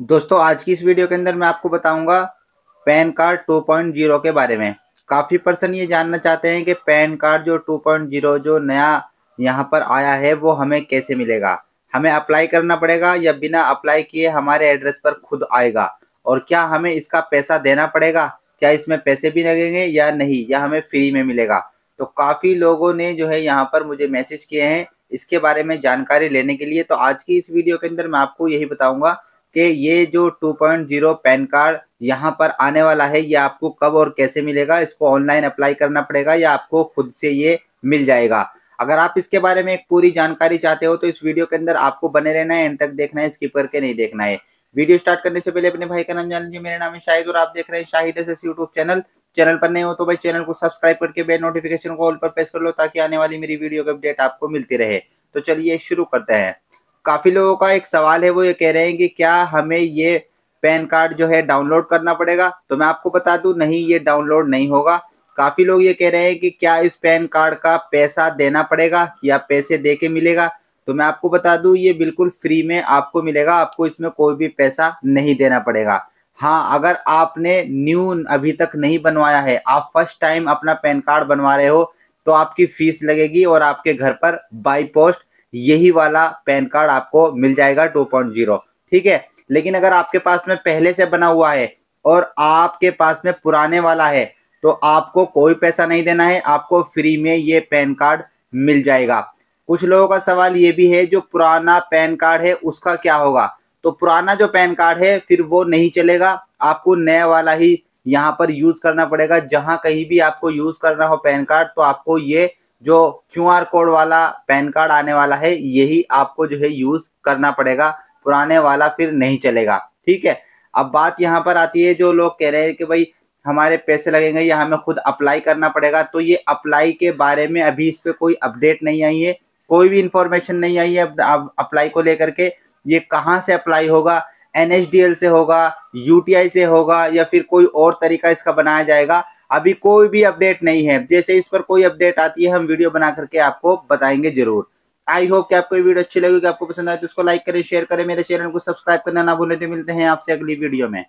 दोस्तों आज की इस वीडियो के अंदर मैं आपको बताऊंगा पैन कार्ड 2.0 के बारे में काफ़ी पर्सन ये जानना चाहते हैं कि पैन कार्ड जो 2.0 जो नया यहाँ पर आया है वो हमें कैसे मिलेगा हमें अप्लाई करना पड़ेगा या बिना अप्लाई किए हमारे एड्रेस पर खुद आएगा और क्या हमें इसका पैसा देना पड़ेगा क्या इसमें पैसे भी लगेंगे या नहीं या हमें फ्री में मिलेगा तो काफ़ी लोगों ने जो है यहाँ पर मुझे मैसेज किए हैं इसके बारे में जानकारी लेने के लिए तो आज की इस वीडियो के अंदर मैं आपको यही बताऊंगा कि ये जो 2.0 पैन कार्ड यहाँ पर आने वाला है ये आपको कब और कैसे मिलेगा इसको ऑनलाइन अप्लाई करना पड़ेगा या आपको खुद से ये मिल जाएगा अगर आप इसके बारे में पूरी जानकारी चाहते हो तो इस वीडियो के अंदर आपको बने रहना है एंड तक देखना है स्किप करके नहीं देखना है वीडियो स्टार्ट करने से पहले अपने भाई का नाम जान लीजिए मेरा नाम है शाहिद और आप देख रहे हैं Shahid S YouTube channel channel पर नहीं हो तो भाई चैनल को सब्सक्राइब करके बेल नोटिफिकेशन को ऑल पर प्रेस कर लो ताकि आने वाली मेरी वीडियो की अपडेट आपको मिलती रहे तो चलिए शुरू करते हैं काफ़ी लोगों का एक सवाल है वो ये कह रहे हैं कि क्या हमें ये पैन कार्ड जो है डाउनलोड करना पड़ेगा तो मैं आपको बता दूं नहीं ये डाउनलोड नहीं होगा काफ़ी लोग ये कह रहे हैं कि क्या इस पैन कार्ड का पैसा देना पड़ेगा या पैसे दे के मिलेगा तो मैं आपको बता दूं ये बिल्कुल फ्री में आपको मिलेगा आपको इसमें कोई भी पैसा नहीं देना पड़ेगा हाँ अगर आपने न्यू अभी तक नहीं बनवाया है आप फर्स्ट टाइम अपना पैन कार्ड बनवा रहे हो तो आपकी फीस लगेगी और आपके घर पर बाई पोस्ट यही वाला पैन कार्ड आपको मिल जाएगा टू पॉइंट जीरो ठीक है लेकिन अगर आपके पास में पहले से बना हुआ है और आपके पास में पुराने वाला है तो आपको कोई पैसा नहीं देना है आपको फ्री में ये पैन कार्ड मिल जाएगा कुछ लोगों का सवाल ये भी है जो पुराना पैन कार्ड है उसका क्या होगा तो पुराना जो पैन कार्ड है फिर वो नहीं चलेगा आपको नया वाला ही यहाँ पर यूज़ करना पड़ेगा जहाँ कहीं भी आपको यूज़ करना हो पैन कार्ड तो आपको ये जो क्यूआर कोड वाला पैन कार्ड आने वाला है यही आपको जो है यूज़ करना पड़ेगा पुराने वाला फिर नहीं चलेगा ठीक है अब बात यहाँ पर आती है जो लोग कह रहे हैं कि भाई हमारे पैसे लगेंगे या हमें खुद अप्लाई करना पड़ेगा तो ये अप्लाई के बारे में अभी इस पर कोई अपडेट नहीं आई है कोई भी इंफॉर्मेशन नहीं आई है अप्लाई को लेकर के ये कहाँ से अप्लाई होगा एन से होगा यू से होगा या फिर कोई और तरीका इसका बनाया जाएगा अभी कोई भी अपडेट नहीं है जैसे इस पर कोई अपडेट आती है हम वीडियो बना करके आपको बताएंगे जरूर आई होप कि आपको ये वीडियो अच्छी लगेगी आपको पसंद आए तो उसको लाइक करें शेयर करें मेरे चैनल को सब्सक्राइब करना ना भूलें तो मिलते हैं आपसे अगली वीडियो में